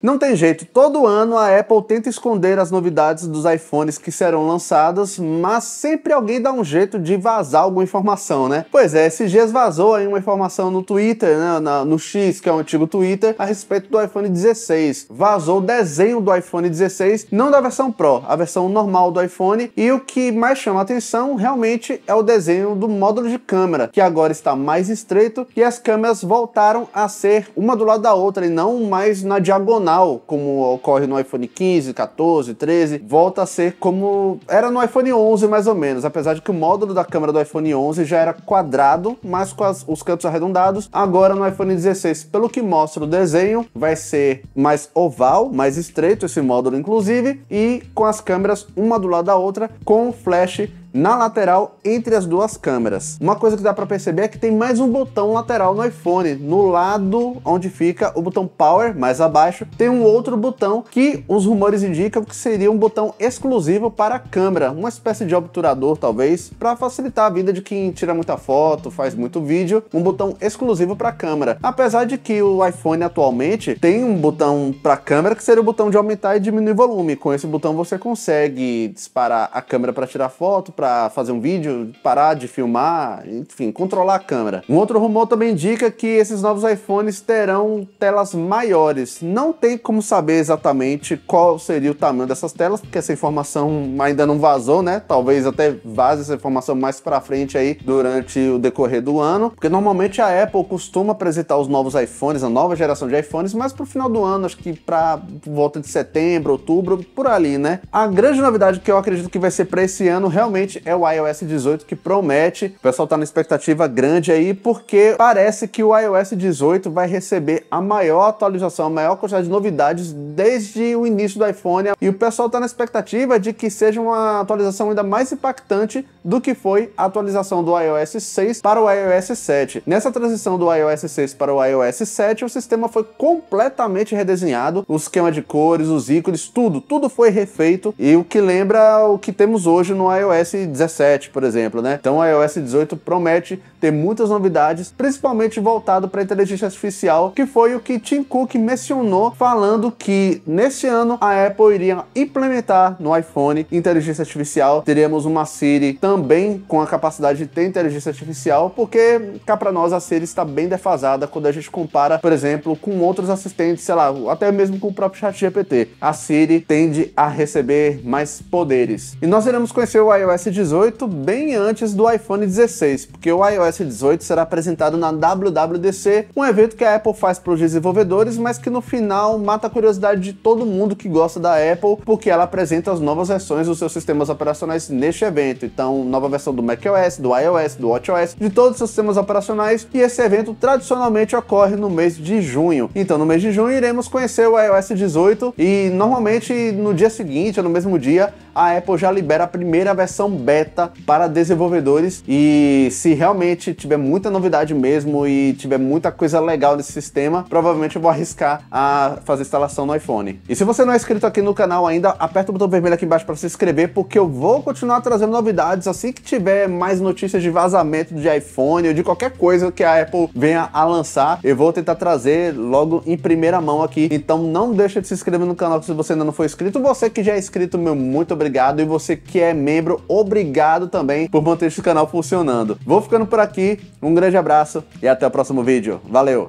Não tem jeito, todo ano a Apple tenta esconder as novidades dos iPhones que serão lançadas, mas sempre alguém dá um jeito de vazar alguma informação, né? Pois é, esses dias vazou aí uma informação no Twitter, né, na, no X, que é o antigo Twitter, a respeito do iPhone 16. Vazou o desenho do iPhone 16, não da versão Pro, a versão normal do iPhone, e o que mais chama atenção realmente é o desenho do módulo de câmera, que agora está mais estreito e as câmeras voltaram a ser uma do lado da outra e não mais na diagonal funcional, como ocorre no iPhone 15, 14, 13, volta a ser como era no iPhone 11 mais ou menos, apesar de que o módulo da câmera do iPhone 11 já era quadrado, mas com as, os cantos arredondados. Agora no iPhone 16, pelo que mostra o desenho, vai ser mais oval, mais estreito esse módulo inclusive, e com as câmeras uma do lado da outra, com flash na lateral entre as duas câmeras. Uma coisa que dá para perceber é que tem mais um botão lateral no iPhone. No lado onde fica o botão Power, mais abaixo, tem um outro botão que os rumores indicam que seria um botão exclusivo para a câmera, uma espécie de obturador talvez, para facilitar a vida de quem tira muita foto, faz muito vídeo, um botão exclusivo para a câmera. Apesar de que o iPhone atualmente tem um botão para a câmera que seria o botão de aumentar e diminuir volume. Com esse botão você consegue disparar a câmera para tirar foto, para fazer um vídeo, parar de filmar, enfim, controlar a câmera. Um outro rumor também indica que esses novos iPhones terão telas maiores. Não tem como saber exatamente qual seria o tamanho dessas telas, porque essa informação ainda não vazou, né? Talvez até vaze essa informação mais para frente aí durante o decorrer do ano, porque normalmente a Apple costuma apresentar os novos iPhones, a nova geração de iPhones, mas pro final do ano, acho que para volta de setembro, outubro, por ali, né? A grande novidade que eu acredito que vai ser para esse ano realmente é o iOS 18 que promete. O pessoal tá na expectativa grande aí, porque parece que o iOS 18 vai receber a maior atualização, a maior quantidade de novidades desde o início do iPhone. E o pessoal tá na expectativa de que seja uma atualização ainda mais impactante do que foi a atualização do iOS 6 para o iOS 7. Nessa transição do iOS 6 para o iOS 7, o sistema foi completamente redesenhado, o esquema de cores, os ícones, tudo, tudo foi refeito e o que lembra o que temos hoje no iOS 17, por exemplo, né? Então a iOS 18 promete ter muitas novidades, principalmente voltado para inteligência artificial, que foi o que Tim Cook mencionou falando que neste ano a Apple iria implementar no iPhone inteligência artificial. Teríamos uma Siri também com a capacidade de ter inteligência artificial, porque cá para nós a Siri está bem defasada quando a gente compara, por exemplo, com outros assistentes, sei lá, até mesmo com o próprio ChatGPT. A Siri tende a receber mais poderes. E nós iremos conhecer o iOS 18 bem antes do iPhone 16, porque o iOS 18 será apresentado na WWDC, um evento que a Apple faz para os desenvolvedores, mas que no final mata a curiosidade de todo mundo que gosta da Apple, porque ela apresenta as novas versões dos seus sistemas operacionais neste evento. Então, nova versão do macOS, do iOS, do watchOS, de todos os seus sistemas operacionais, e esse evento tradicionalmente ocorre no mês de junho. Então, no mês de junho iremos conhecer o iOS 18 e normalmente no dia seguinte ou no mesmo dia a Apple já libera a primeira versão beta para desenvolvedores e se realmente tiver muita novidade mesmo e tiver muita coisa legal nesse sistema, provavelmente eu vou arriscar a fazer instalação no iPhone. E se você não é inscrito aqui no canal ainda, aperta o botão vermelho aqui embaixo para se inscrever, porque eu vou continuar trazendo novidades assim que tiver mais notícias de vazamento de iPhone ou de qualquer coisa que a Apple venha a lançar, eu vou tentar trazer logo em primeira mão aqui. Então não deixa de se inscrever no canal se você ainda não for inscrito. Você que já é inscrito, meu muito obrigado. E você que é membro, obrigado também por manter esse canal funcionando. Vou ficando por aqui, um grande abraço e até o próximo vídeo. Valeu!